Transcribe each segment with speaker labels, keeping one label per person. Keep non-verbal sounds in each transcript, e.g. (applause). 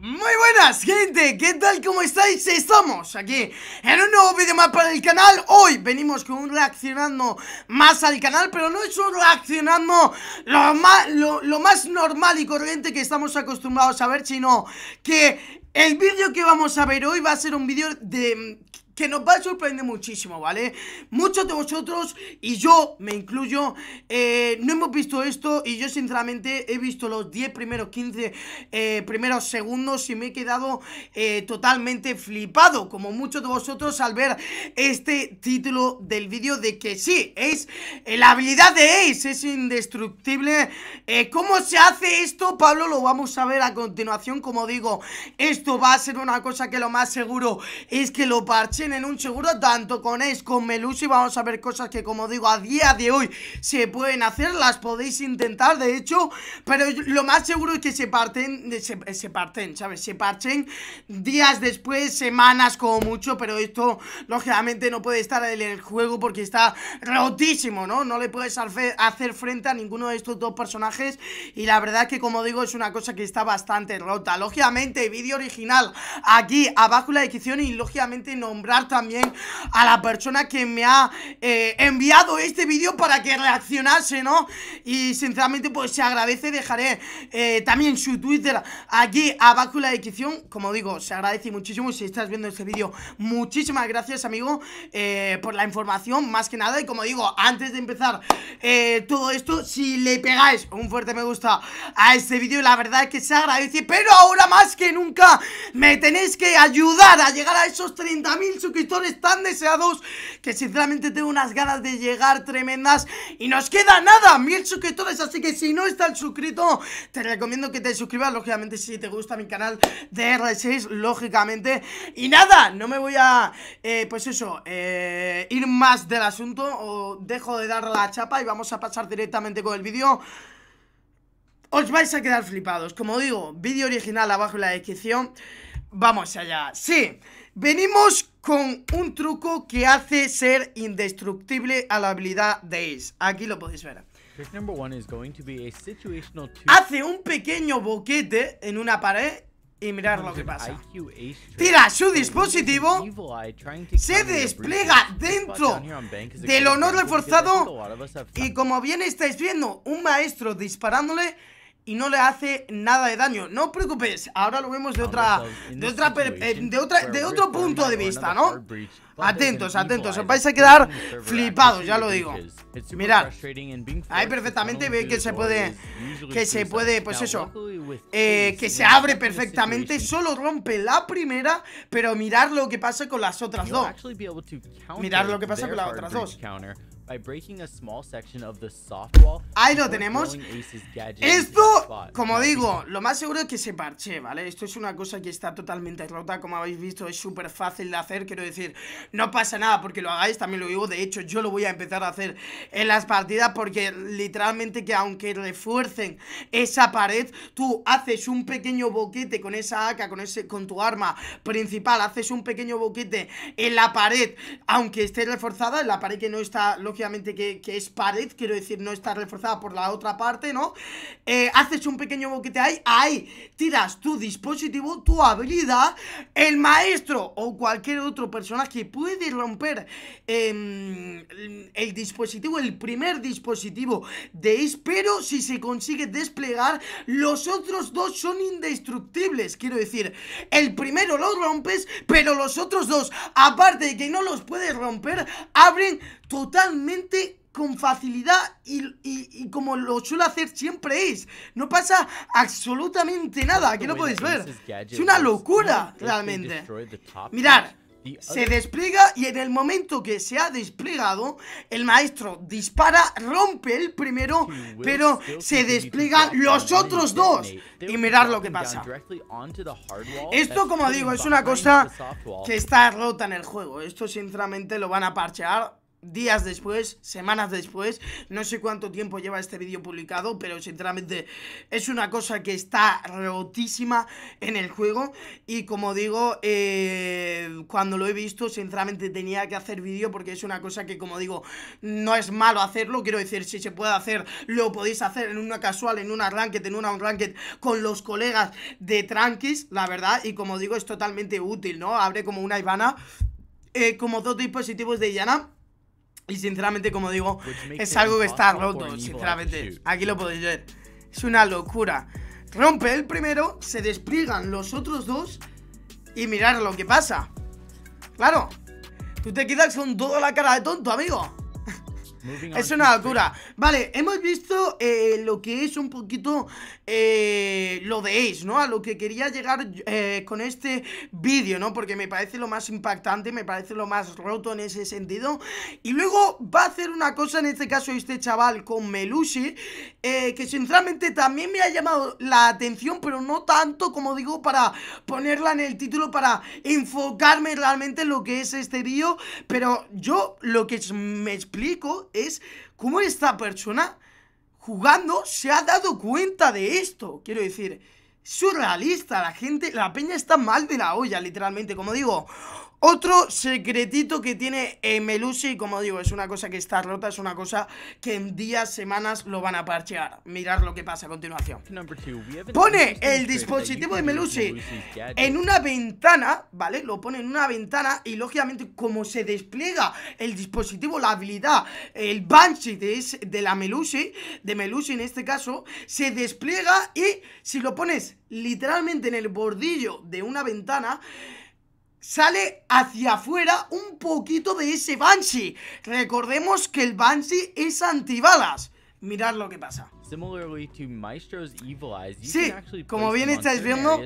Speaker 1: Muy buenas gente, ¿qué tal? ¿Cómo estáis? Estamos aquí en un nuevo vídeo más para el canal Hoy venimos con un reaccionando más al canal Pero no es un reaccionando lo, lo más normal y corriente que estamos acostumbrados a ver Sino que el vídeo que vamos a ver hoy va a ser un vídeo de que nos va a sorprender muchísimo, ¿vale? Muchos de vosotros, y yo me incluyo, eh, no hemos visto esto y yo sinceramente he visto los 10 primeros 15 eh, primeros segundos y me he quedado eh, totalmente flipado, como muchos de vosotros al ver este título del vídeo de que sí, es la habilidad de Ace, es indestructible. ¿Cómo se hace esto, Pablo? Lo vamos a ver a continuación, como digo, esto va a ser una cosa que lo más seguro es que lo parche en un seguro tanto con es con Melusi Vamos a ver cosas que como digo a día de hoy se pueden hacer Las podéis intentar de hecho Pero lo más seguro es que se parten, se, se parten, ¿sabes? Se parchen días después, semanas como mucho Pero esto lógicamente no puede estar en el juego porque está rotísimo, ¿no? No le puedes hacer frente a ninguno de estos dos personajes Y la verdad que como digo es una cosa que está bastante rota Lógicamente vídeo original aquí abajo en la descripción y lógicamente nombrar también a la persona que me ha eh, enviado este vídeo para que reaccionase, ¿no? Y sinceramente pues se agradece, dejaré eh, también su Twitter aquí abajo en la descripción Como digo, se agradece muchísimo si estás viendo este vídeo Muchísimas gracias amigo eh, por la información, más que nada Y como digo, antes de empezar todo esto, si le pegáis un fuerte me gusta a este vídeo La verdad es que se agradece, pero ahora más que nunca me tenéis que ayudar a llegar a esos 30.000 suscriptores suscriptores tan deseados que sinceramente tengo unas ganas de llegar tremendas y nos queda nada, mil suscriptores, así que si no estás suscrito, te recomiendo que te suscribas, lógicamente si te gusta mi canal de R6, lógicamente. Y nada, no me voy a, eh, pues eso, eh, ir más del asunto o dejo de dar la chapa y vamos a pasar directamente con el vídeo. Os vais a quedar flipados, como digo, vídeo original abajo en la descripción. Vamos allá, sí. Venimos con un truco que hace ser indestructible a la habilidad de Ace. Aquí lo podéis ver. Hace un pequeño boquete en una pared y mirar lo que pasa. Tira su dispositivo, se despliega dentro del honor reforzado y como bien estáis viendo, un maestro disparándole y no le hace nada de daño. No os preocupéis, ahora lo vemos de otra eh, de otra de otra de otro punto de vista, ¿no? Atentos, atentos, os vais a quedar flipados, ya lo digo. Mirad, ahí perfectamente ve que se puede, pues eh, que se puede, pues eso, que se abre perfectamente, solo rompe la primera, pero mirad lo que pasa con las otras dos. Mirad lo que pasa con las otras dos. Ahí lo tenemos. Esto, como digo, lo más seguro es que se parche, ¿vale? Esto es una cosa que está totalmente rota, como habéis visto, es súper fácil de hacer, quiero decir, no pasa nada porque lo hagáis, también lo digo, de hecho yo lo voy a empezar a hacer en las partidas porque literalmente que aunque refuercen esa pared, tú haces un pequeño boquete con esa AK, con, ese, con tu arma principal, haces un pequeño boquete en la pared, aunque esté reforzada, en la pared que no está, lógicamente, Obviamente que, es pared, quiero decir, no está reforzada por la otra parte, ¿no? Eh, haces un pequeño boquete ahí, ahí tiras tu dispositivo, tu habilidad, el maestro o cualquier otro personaje puede romper em, el dispositivo, el primer dispositivo de Ace, pero si se consigue desplegar, los otros dos son indestructibles, quiero decir, el primero lo rompes, pero los otros dos, aparte de que no los puedes romper, abren totalmente con facilidad y, como lo suele hacer siempre es. No pasa absolutamente nada, que no podéis ver. Es una locura, realmente. Mirar. Se despliega y en el momento que se ha desplegado, el maestro dispara, rompe el primero, pero se despliegan los otros dos. Y mirar lo que pasa. Esto, como digo, es una cosa que está rota en el juego. Esto, sinceramente, lo van a parchear días después, semanas después, no sé cuánto tiempo lleva este vídeo publicado, pero sinceramente es una cosa que está rotísima en el juego y como digo, eh, cuando lo he visto, sinceramente tenía que hacer vídeo porque es una cosa que como digo, no es malo hacerlo, quiero decir, si se puede hacer, lo podéis hacer en una casual, en una ranked, en una ranked con los colegas de Tranquis, la verdad, y como digo, es totalmente útil, ¿no? Abre como una Ivana, eh, como dos dispositivos de Ivana y sinceramente, como digo, es algo que está roto, sinceramente. Aquí lo podéis ver. Es una locura. Rompe el primero, se despliegan los otros dos y mirar lo que pasa. Claro, tú te quedas con toda la cara de tonto, amigo. Es una altura. Vale, hemos visto eh, lo que es un poquito eh, lo de Ace, ¿no? A lo que quería llegar eh, con este vídeo, ¿no? Porque me parece lo más impactante, me parece lo más roto en ese sentido. Y luego va a hacer una cosa, en este caso este chaval con Melushi, que sinceramente también me ha llamado la atención, pero no tanto, como digo, para ponerla en el título, para enfocarme realmente en lo que es este vídeo. Pero yo lo que me explico es cómo esta persona jugando se ha dado cuenta de esto. Quiero decir, surrealista. La gente, la peña está mal de la olla, literalmente, como digo. Otro secretito que tiene Melusi, como digo, es una cosa que está rota, es una cosa que en días, semanas lo van a parchear. Mirar lo que pasa a continuación. Pone el dispositivo de Melusi en una ventana, ¿vale? Lo pone en una ventana y lógicamente como se despliega el dispositivo, la habilidad, el Banshee de, de la Melusi, de Melusi en este caso, se despliega y si lo pones literalmente en el bordillo de una ventana sale hacia afuera un poquito de ese Banshee. Recordemos que el Banshee es antibalas. Mirad lo que pasa. Sí, como bien estáis viendo,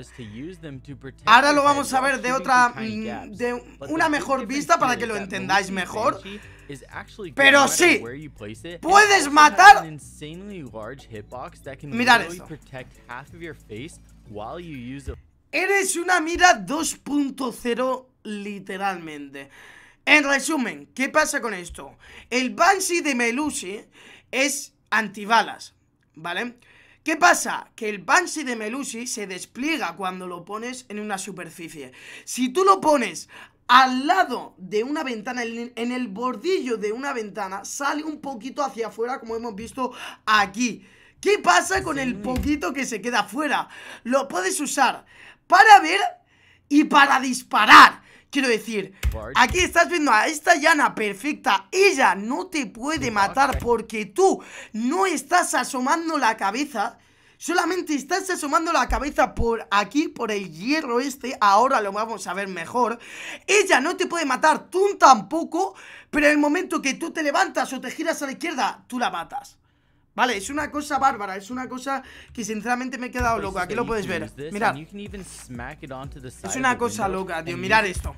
Speaker 1: ahora lo vamos a ver de otra, mm, de una mejor vista para que lo entendáis mejor. Pero sí, puedes matar. Mirad esto. Eres una mira 2.0 literalmente. En resumen, ¿qué pasa con esto? El Banshee de Melusi es antibalas, ¿vale? ¿Qué pasa? Que el Banshee de Melusi se despliega cuando lo pones en una superficie. Si tú lo pones al lado de una ventana, en el bordillo de una ventana, sale un poquito hacia afuera, como hemos visto aquí. ¿Qué pasa con el poquito que se queda afuera? Lo puedes usar para ver y para disparar. Quiero decir, aquí estás viendo a esta llana perfecta. Ella no te puede matar porque tú no estás asomando la cabeza. Solamente estás asomando la cabeza por aquí, por el hierro este. Ahora lo vamos a ver mejor. Ella no te puede matar, tú tampoco. Pero en el momento que tú te levantas o te giras a la izquierda, tú la matas. Vale, es una cosa bárbara, es una cosa que sinceramente me he quedado loco. Aquí lo puedes ver. Mirad. Es una cosa loca, tío. Mirar esto.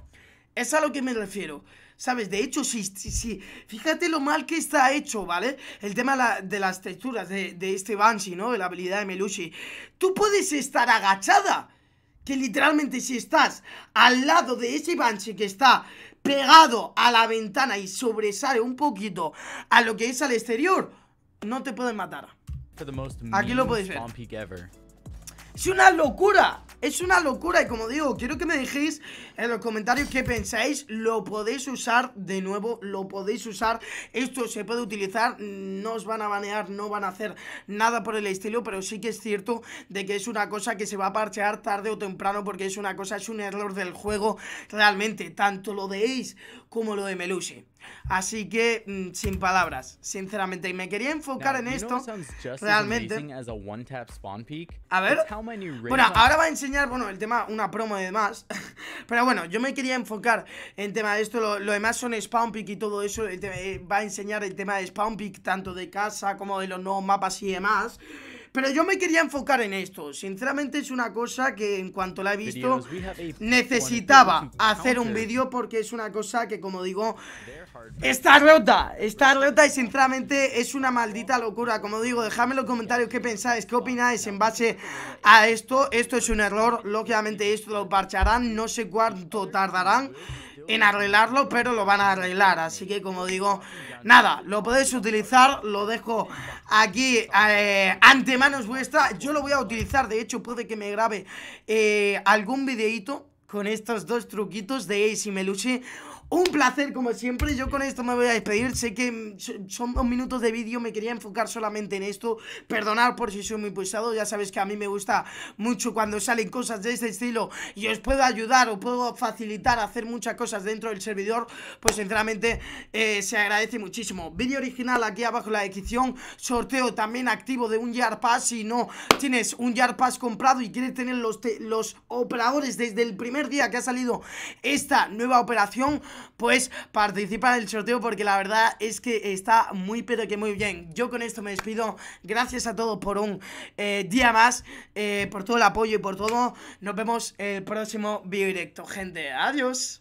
Speaker 1: Es a lo que me refiero. ¿Sabes? De hecho, sí, sí, sí. Fíjate lo mal que está hecho, ¿vale? El tema de las texturas de, este Banshee, ¿no? De la habilidad de Melushi. Tú puedes estar agachada. Que literalmente si estás al lado de ese Banshee que está pegado a la ventana y sobresale un poquito a lo que es al exterior, no te pueden matar. Aquí lo podéis ver. Es una locura. Es una locura y como digo, quiero que me dejéis en los comentarios qué pensáis. Lo podéis usar de nuevo, lo podéis usar. Esto se puede utilizar, no os van a banear, no van a hacer nada por el estilo, pero sí que es cierto de que es una cosa que se va a parchear tarde o temprano porque es una cosa, es un error del juego realmente, tanto lo de Ace como lo de Melusi. Así que mm, sin palabras, sinceramente. Y me quería enfocar en esto realmente. A ver. Bueno, ahora va a enseñar, bueno, el tema, una promo y demás. (laughs) Pero bueno, yo me quería enfocar en tema de esto. Lo, demás son spawn Peak y todo eso. Eh, va a enseñar el tema de spawn pick tanto de casa como de los nuevos mapas y demás. Pero yo me quería enfocar en esto. Sinceramente es una cosa que en cuanto la he visto necesitaba hacer un vídeo porque es una cosa que como digo esta rota, esta rota y sinceramente es una maldita locura. Como digo, dejadme en los comentarios qué pensáis, qué opináis en base a esto. Esto es un error, lógicamente esto lo parcharán, no sé cuánto tardarán en arreglarlo, pero lo van a arreglar. Así que, como digo, nada, lo podéis utilizar, lo dejo aquí eh, ante manos vuestra. Yo lo voy a utilizar, de hecho, puede que me grabe eh, algún videíto con estos dos truquitos de Ace y Melushi. Un placer, como siempre. Yo con esto me voy a despedir. Sé que mm, son dos minutos de vídeo. Me quería enfocar solamente en esto. Perdonad por si soy muy pesado. Ya sabéis que a mí me gusta mucho cuando salen cosas de este estilo y os puedo ayudar, O puedo facilitar hacer muchas cosas dentro del servidor. Pues sinceramente eh, se agradece muchísimo. Vídeo original aquí abajo en la descripción. Sorteo también activo de un Yard Pass. Si no tienes un Yard Pass comprado y quieres tener los, los operadores desde el primer día que ha salido esta nueva operación pues participa del sorteo porque la verdad es que está muy pero que muy bien. Yo con esto me despido. Gracias a todos por un eh, día más, eh, por todo el apoyo y por todo. Nos vemos el próximo video directo, gente. Adiós.